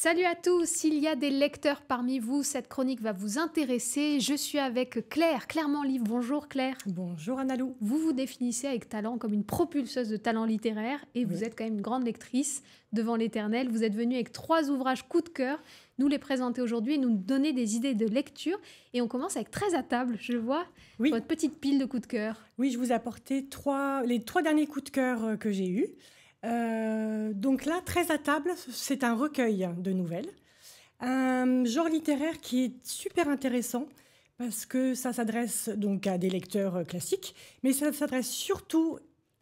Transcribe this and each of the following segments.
Salut à tous, s'il y a des lecteurs parmi vous, cette chronique va vous intéresser. Je suis avec Claire, clairement livre. Bonjour Claire. Bonjour Analou. Vous vous définissez avec talent comme une propulseuse de talent littéraire et vous êtes quand même une grande lectrice devant l'éternel. Vous êtes venue avec trois ouvrages coup de cœur, nous les présenter aujourd'hui et nous donner des idées de lecture. Et on commence avec très à table, je vois, votre petite pile de coups de cœur. Oui, je vous ai trois, les trois derniers coups de cœur euh, que j'ai eus. Euh, donc là, 13 à table, c'est un recueil de nouvelles, un genre littéraire qui est super intéressant parce que ça s'adresse donc à des lecteurs euh, classiques, mais ça s'adresse surtout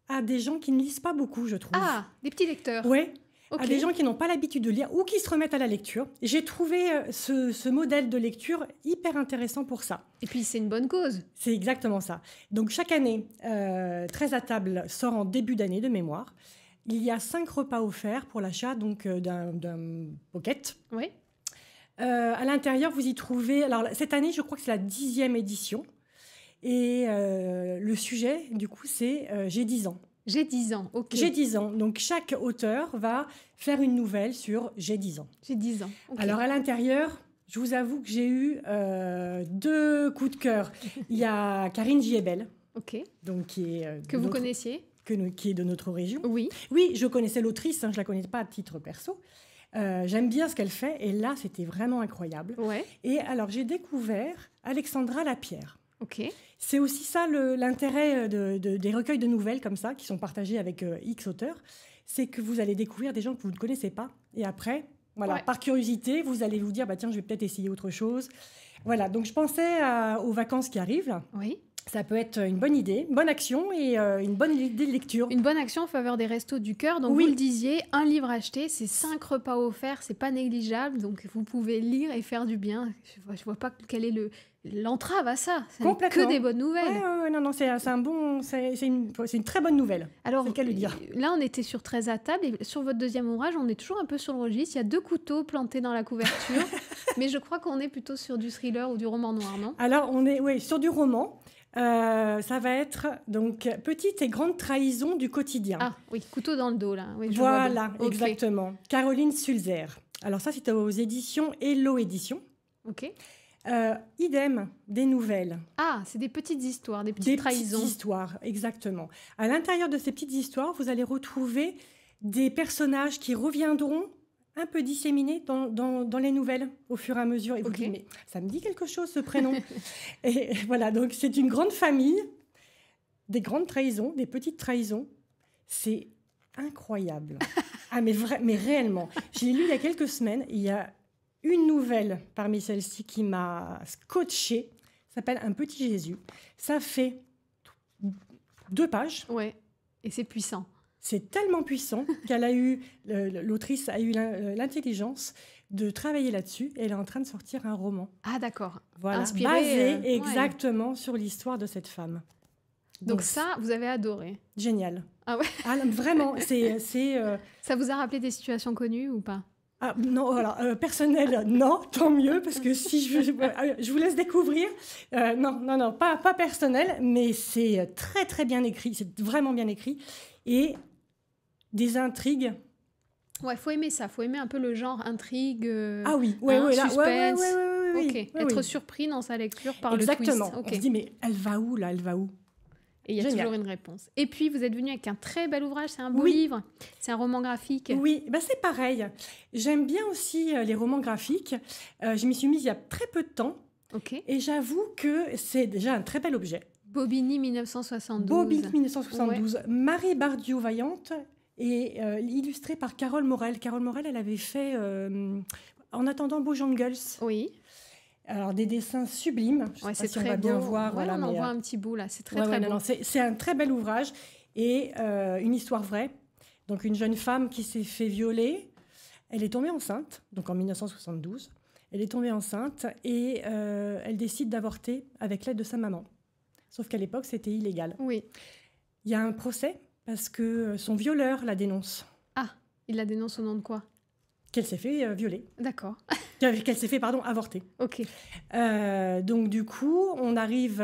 à des gens qui ne lisent pas beaucoup, je trouve. Ah, des petits lecteurs. oui À des gens qui n'ont pas l'habitude de lire ou qui se remettent à la lecture. J'ai trouvé euh, ce, modèle de lecture hyper intéressant pour ça. Et puis c'est une bonne cause. C'est exactement ça. Donc chaque année, euh, 13 à table sort en début d'année de mémoire. Il y a cinq repas offerts pour l'achat donc euh, d'un pocket. Oui. Euh, à l'intérieur, vous y trouvez. Alors cette année, je crois que c'est la dixième édition. Et euh, le sujet, du coup, c'est J'ai 10 ans. J'ai 10 ans, ok. J'ai 10 ans. Donc, chaque auteur va faire une nouvelle sur J'ai dix ans. J'ai 10 ans. Alors, à l'intérieur, je vous avoue que j'ai eu deux coups de cœur. Il y a Karine Giebel. Ok. Donc, que vous connaissiez qui est de notre région. Oui. Oui, je connaissais l'autrice, hein, je ne la connais pas à titre perso. Euh, j'aime bien ce qu'elle fait, et là, c'était vraiment incroyable. Ouais. Et alors, j'ai découvert Alexandra Lapierre. OK. C'est aussi ça l'intérêt euh, des recueils de nouvelles comme ça, qui sont partagés avec euh, X auteurs, c'est que vous allez découvrir des gens que vous ne connaissez pas, et après, voilà, par curiosité, vous allez vous dire, bah, tiens, je vais peut-être essayer autre chose. Voilà, donc je pensais aux vacances qui arrivent. Là. Oui ça peut être une bonne idée, une bonne action et euh, une bonne idée de lecture. Une bonne action en faveur des restos du cœur. Donc oui. vous le disiez, un livre acheté, c'est cinq repas offerts, c'est pas négligeable. Donc vous pouvez lire et faire du bien. Je vois, vois pas quel est le l'entrave à ça. Complètement. Que des bonnes nouvelles. non, non, c'est un bon, c'est une, une, très bonne nouvelle. Alors, dire. Euh, là, on était sur 13 à table et sur votre deuxième ouvrage, on est toujours un peu sur le registre. Il y a deux couteaux plantés dans la couverture, mais je crois qu'on est plutôt sur du thriller ou du roman noir, non Alors, on est, oui, sur du roman. Euh, ça va être donc petite et grande trahison du quotidien. Ah oui, couteau dans le dos là. voilà, exactement. Caroline Sulzer. Alors ça, c'est aux éditions Hello Édition. Ok. Euh, idem, des nouvelles. Ah, c'est des petites histoires, des petites trahisons. Des petites histoires, exactement. À l'intérieur de ces petites histoires, vous allez retrouver des personnages qui reviendront un peu disséminé dans, les nouvelles au fur et à mesure. Et ça me dit quelque chose ce prénom. et voilà, donc c'est une grande famille, des grandes trahisons, des petites trahisons. C'est incroyable. ah, mais, vrai, mais réellement. J'ai lu il y a quelques semaines, il y a une nouvelle parmi celles-ci qui m'a scotché. s'appelle Un petit Jésus. Ça fait deux pages. Ouais, et c'est puissant. C'est tellement puissant qu'elle a eu, l'autrice a eu euh, l'intelligence de travailler là-dessus. Elle est en train de sortir un roman. Ah d'accord. Voilà, Inspiré, basé euh, exactement sur l'histoire de cette femme. Donc, ça, vous avez adoré. Génial. Ah ouais. Ah, vraiment, c'est euh, Ça vous a rappelé des situations connues ou pas ah, non, voilà, personnel, non, tant mieux, parce que si je, je vous laisse découvrir. non, non, non, pas, pas personnel, mais c'est très, très bien écrit, c'est vraiment bien écrit. Et des intrigues. Ouais, faut aimer ça, faut aimer un peu le genre intrigue. Euh, ah oui, ouais, hein, ouais, ouais, ouais, Être surpris dans sa lecture par le twist. Exactement. On se dit mais elle va où là, elle va où et il y a toujours une réponse. Et puis, vous êtes venu avec un très bel ouvrage, c'est un beau livre, c'est un roman graphique. Oui, Bah c'est pareil. J'aime bien aussi euh, les romans graphiques. Euh, je m'y suis mise il y a très peu de temps. OK. Et j'avoue que c'est déjà un très bel objet. Bobigny 1972. Bobigny 1972. Marie Bardiot-Vaillante et euh, illustré par Carole Morel. Carole Morel, elle avait fait euh, En attendant Beau Jungles. Oui. Alors des dessins sublimes. Je sais on va bien voir. voilà, on en voit euh, un petit bout là. C'est très très beau. c'est un très bel ouvrage et une histoire vraie. Donc une jeune femme qui s'est fait violer. Elle est tombée enceinte, donc en 1972. Elle est tombée enceinte et elle décide d'avorter avec l'aide de sa maman. Sauf qu'à l'époque, c'était illégal. Oui. Il y a un procès parce que euh, son violeur la dénonce. Ah, il la dénonce au nom de quoi Qu'elle s'est fait euh, violer. D'accord. Qu'elle s'est fait, pardon, avorter. Ok. Euh, donc, du coup, on arrive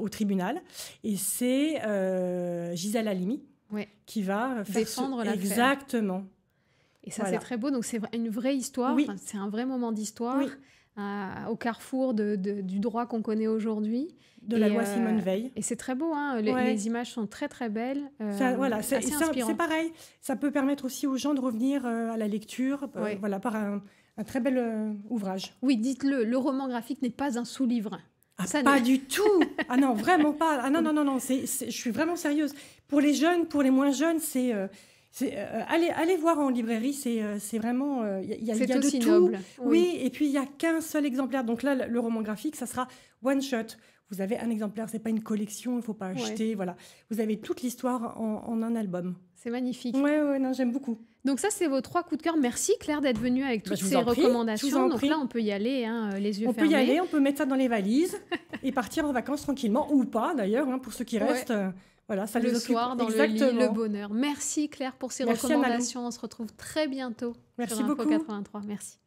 au tribunal et c'est Gisèle Halimi qui va faire défendre ce... Exactement. Et ça, c'est très beau. Donc, c'est une vraie histoire. c'est un vrai moment d'histoire. Oui au carrefour du droit qu'on connaît aujourd'hui. De la loi euh, Simone Veil. Et c'est très beau, hein. les, images sont très très belles. Euh, voilà, c'est pareil. Ça peut permettre aussi aux gens de revenir euh, à la lecture, voilà, par un, très bel ouvrage. Oui, dites-le, le roman graphique n'est pas un sous-livre. Ah, pas du tout. Ah non, vraiment pas. Ah non, non, non, non. je suis vraiment sérieuse. Pour les jeunes, pour les moins jeunes, c'est euh, euh, allez, allez voir en librairie, c'est euh, vraiment. Il y, a y a aussi oui. et puis il n'y a qu'un seul exemplaire. Donc là, le roman graphique, ça sera one shot. Vous avez un exemplaire, c'est pas une collection, il faut pas acheter. Voilà. Vous avez toute l'histoire en, un album. C'est magnifique. Ouais, ouais, non, j'aime beaucoup. Donc ça, c'est vos trois coups de cœur. Merci Claire d'être venue avec bah, toutes ces recommandations. Donc là, on peut y aller, hein, les yeux on fermés. On peut y aller, on peut mettre ça dans les valises et partir en vacances tranquillement, ou pas d'ailleurs, hein, pour ceux qui restent. Voilà, ça le soir dans le lit, le bonheur. Merci Claire pour ces recommandations. On se retrouve très bientôt Merci sur Info beaucoup. 83. Merci.